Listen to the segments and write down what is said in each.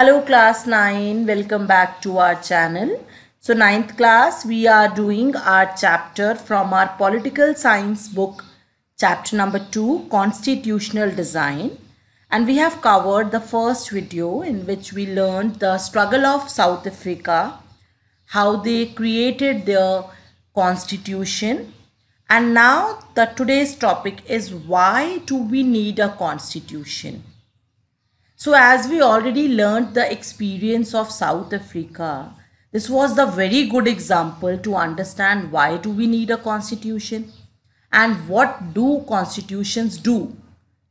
Hello class 9, welcome back to our channel. So 9th class, we are doing our chapter from our political science book, chapter number 2, constitutional design. And we have covered the first video in which we learned the struggle of South Africa, how they created their constitution. And now the today's topic is why do we need a constitution? So, as we already learned the experience of South Africa, this was the very good example to understand why do we need a constitution and what do constitutions do.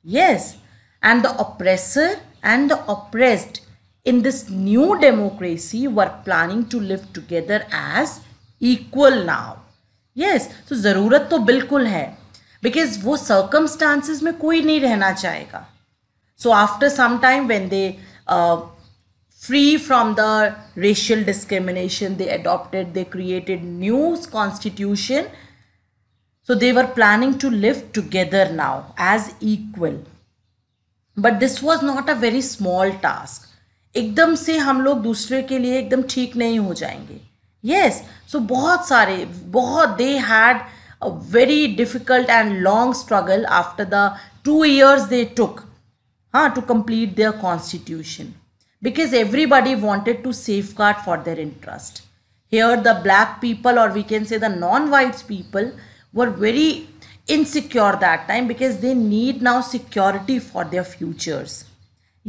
Yes, and the oppressor and the oppressed in this new democracy were planning to live together as equal now. Yes, so ज़रूरत तो बिल्कुल है because वो circumstances में कोई नहीं रहना चाहेगा so after some time when they uh, free from the racial discrimination, they adopted, they created new constitution. So they were planning to live together now as equal. But this was not a very small task. एकदम से हम लोग दूसरे के लिए एकदम ठीक नहीं हो जाएंगे यस yes, सो so बहुत सारे बहुत they had a very difficult and long struggle after the two years they took हाँ to complete their constitution because everybody wanted to safeguard for their interest here the black people और we can say the non white people were very insecure that time because they need now security for their futures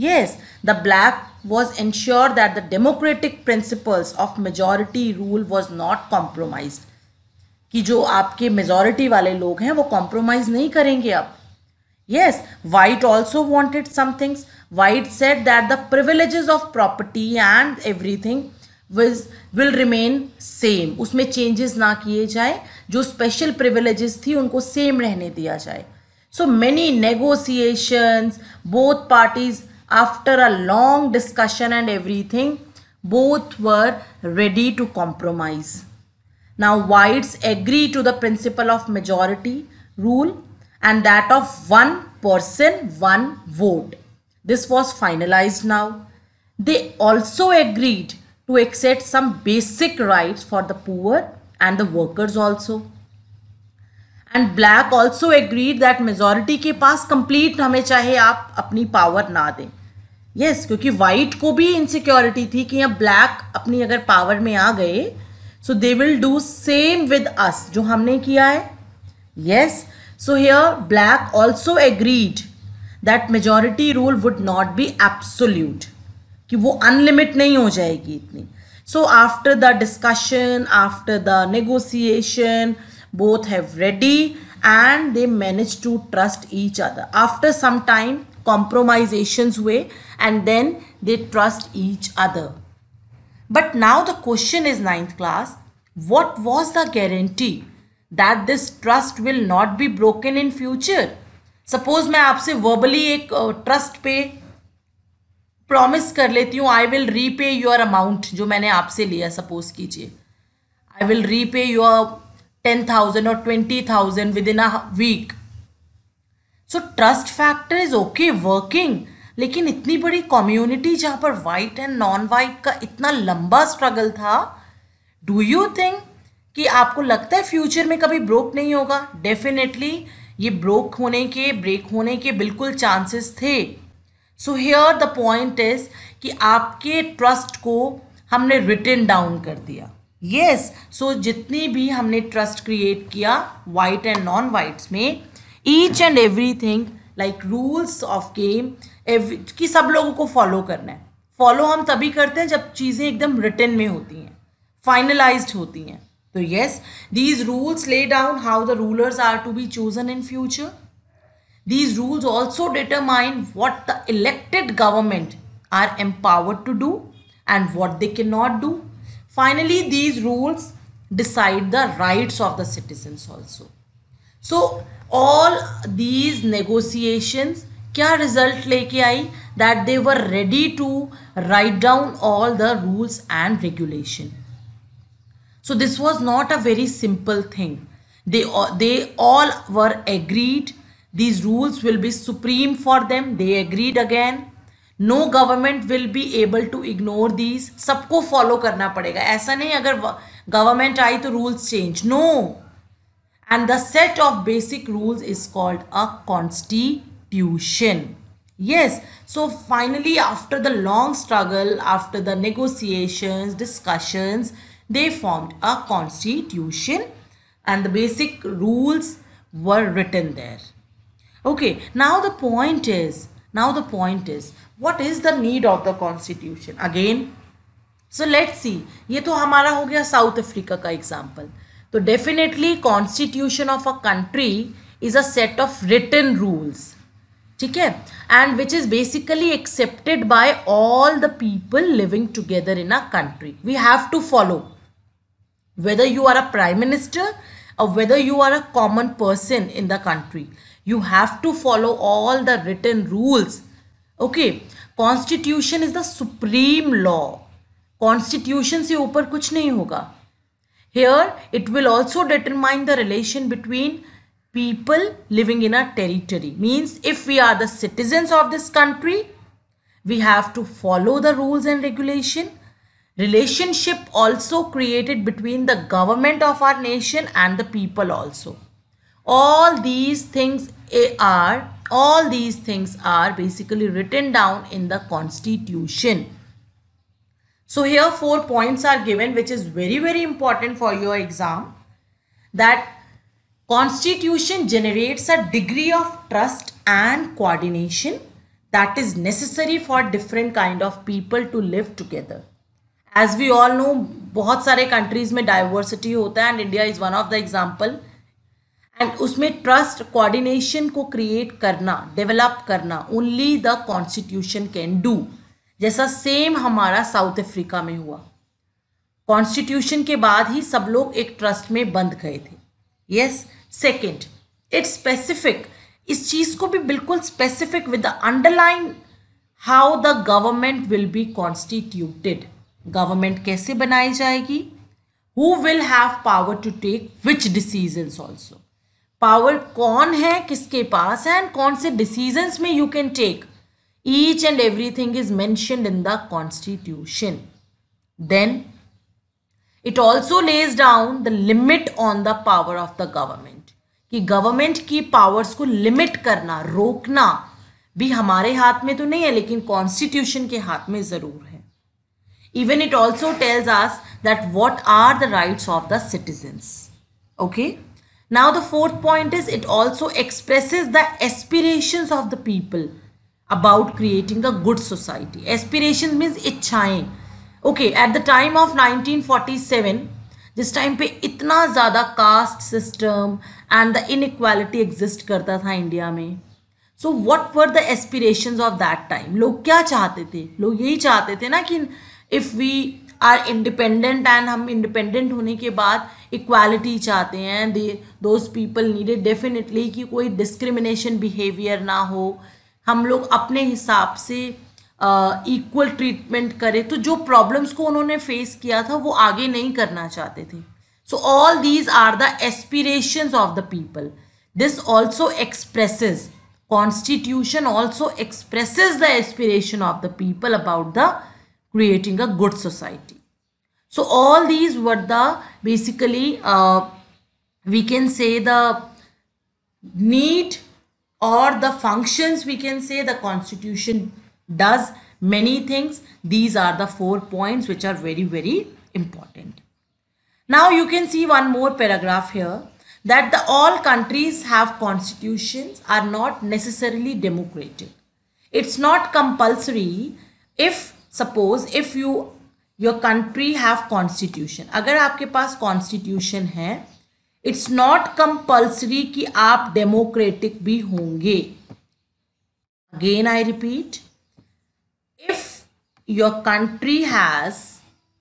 yes the black was ensure that the democratic principles of majority rule was not compromise कि जो आपके majority वाले लोग हैं वो compromise नहीं करेंगे अब Yes, White also wanted some things. White said that the privileges of property and everything was, will remain same. Usme changes na kiye jaye. Jo special privileges thi unko same rehne diya jaye. So many negotiations, both parties after a long discussion and everything, both were ready to compromise. Now, whites agree to the principle of majority rule and that of one person, one vote. This was finalized now. They also agreed to accept some basic rights for the poor and the workers also. and black also agreed that majority ke paas complete hame chahe aap apni power na de yes, kyunki white ko bhi insecurity thi ki ab black apni agar power mein aa gaye so they will do same with us jo humne kiya hai yes, So here Black also agreed that majority rule would not be absolute. कि वो unlimited नहीं हो जाएगी इतनी so after the discussion after the negotiation both have ready and they manage to trust each other after some time way and then they trust each other. But now the question is ninth class, what was the guarantee? That this trust will not be broken in future suppose मैं आपसे verbally एक trust पे promise कर लेती हूँ I will repay your amount जो मैंने आपसे लिया सपोज कीजिए I will repay your ten thousand और twenty thousand within a week so trust factor is okay working लेकिन इतनी बड़ी कम्युनिटी जहाँ पर वाइट एंड नॉन वाइट का इतना लंबा स्ट्रगल था डू यू थिंक कि आपको लगता है फ्यूचर में कभी ब्रोक नहीं होगा डेफिनेटली ये ब्रोक होने के ब्रेक होने के बिल्कुल चांसेस थे so here the point is कि आपके ट्रस्ट को हमने रिटर्न डाउन कर दिया यस yes, सो so जितनी भी हमने ट्रस्ट क्रिएट किया वाइट एंड नॉन वाइट्स में each and everything like rules of game कि सब लोगों को फॉलो करना है फॉलो हम तभी करते हैं जब चीज़ें एकदम रिटर्न में होती हैं फाइनलाइज्ड होती हैं So yes, these rules lay down how the rulers are to be chosen in future. These rules also determine what the elected government are empowered to do and what they cannot do. Finally, these rules decide the rights of the citizens also. So all these negotiations क्या result लेके आई that they were ready to write down all the rules and regulation. So this was not a very simple thing. They, they all were agreed. These rules will be supreme for them. They agreed again. No government will be able to ignore these. सबको follow करना पड़ेगा ऐसा नहीं अगर government आई तो rules change. No. And the set of basic rules is called a constitution. yes so finally after the long struggle after the negotiations discussions they formed a constitution and the basic rules were written there okay now the point is now the point is what is the need of the constitution again so let's see ye to hamara ho gaya south africa ka example so definitely constitution of a country is a set of written rules theek hai and which is basically accepted by all the people living together in a country we have to follow whether you are a prime minister or whether you are a common person in the country you have to follow all the written rules okay constitution is the supreme law constitution se upar kuch nahi hoga here it will also determine the relation between people living in a territory means if we are the citizens of this country we have to follow the rules and regulation relationship also created between the government of our nation and the people also all these things are all these things are basically written down in the constitution so here four points are given which is very very important for your exam that constitution generates a degree of trust and coordination that is necessary for different kind of people to live together as we all know बहुत सारे countries में diversity होता है and India is one of the example and उसमें trust coordination को create करना develop करना only the constitution can do जैसा सेम हमारा साउथ अफ्रीका में हुआ कॉन्स्टिट्यूशन के बाद ही सब लोग एक ट्रस्ट में बंद गए थे यस सेकंड इट्स स्पेसिफिक इस चीज़ को भी बिल्कुल specific with the underline how the government will be constituted government कैसे बनाई जाएगी who will have power to take which decision also power कौन है किसके पास है एंड कौन से डिसीजन में you can take each and everything is mention in the constitution then it also lays down the limit on the power of the government कि government की powers को लिमिट करना रोकना भी हमारे हाथ में तो नहीं है लेकिन कॉन्स्टिट्यूशन के हाथ में ज़रूर है Even it also tells us that what are the rights of the citizens. Okay. Now the fourth point is it also expresses the aspirations of the people about creating a good society. Aspiration means इच्छाएं. Okay, at the time of 1947, this time पे इतना ज़्यादा caste system and the inequality exist करता था India में So what were the aspirations of that time? लोग क्या चाहते थे लोग यही चाहते थे ना कि if we are independent and हम इंडिपेंडेंट होने के बाद इक्वालिटी चाहते हैं they those people needed definitely कि कोई डिस्क्रिमिनेशन बिहेवियर ना हो हम लोग अपने हिसाब से इक्वल uh, ट्रीटमेंट करें तो जो प्रॉब्लम्स को उन्होंने फेस किया था वो आगे नहीं करना चाहते थे so all these are the aspirations of the people this also expresses constitution also expresses the aspiration of the people about the creating a good society. So all these were the basically uh, we can say the need or the functions we can say the constitution does many things. These are the four points which are very very important. Now you can see one more paragraph here that the all countries have constitutions are not necessarily democratic. It's not compulsory if suppose if you your country have constitution अगर आपके पास constitution है it's not compulsory कि आप democratic भी होंगे again I repeat if your country has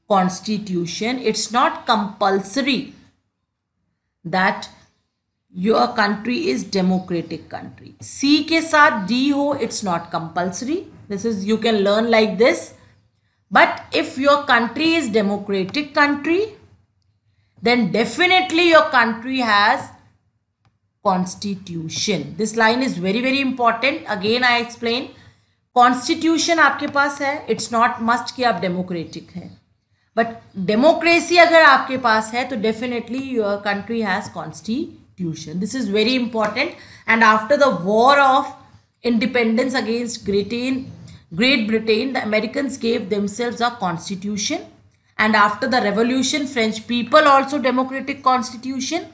constitution it's not compulsory that your country is democratic country C के साथ डी हो it's not compulsory this is you can learn like this But if your country is democratic country, then definitely your country has constitution. This line is very very important. Again I explain. Constitution आपके पास है. It's not must कि आप democratic हैं. But democracy अगर आपके पास है तो definitely your country has constitution. This is very important. And after the war of independence against Britain, Great Britain, the Americans gave themselves a constitution and after the revolution French people also democratic constitution.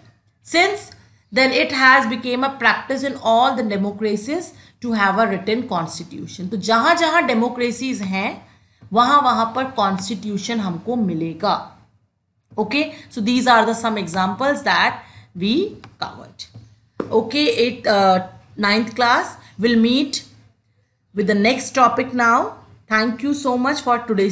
Since then it has become a practice in all the democracies to have a written constitution. So, जहाँ जहाँ democracies हैं वहाँ वहाँ par constitution hamko milega. okay so these are the some examples that we covered okay eighth uh, ninth class will meet with the next topic now. Thank you so much for today's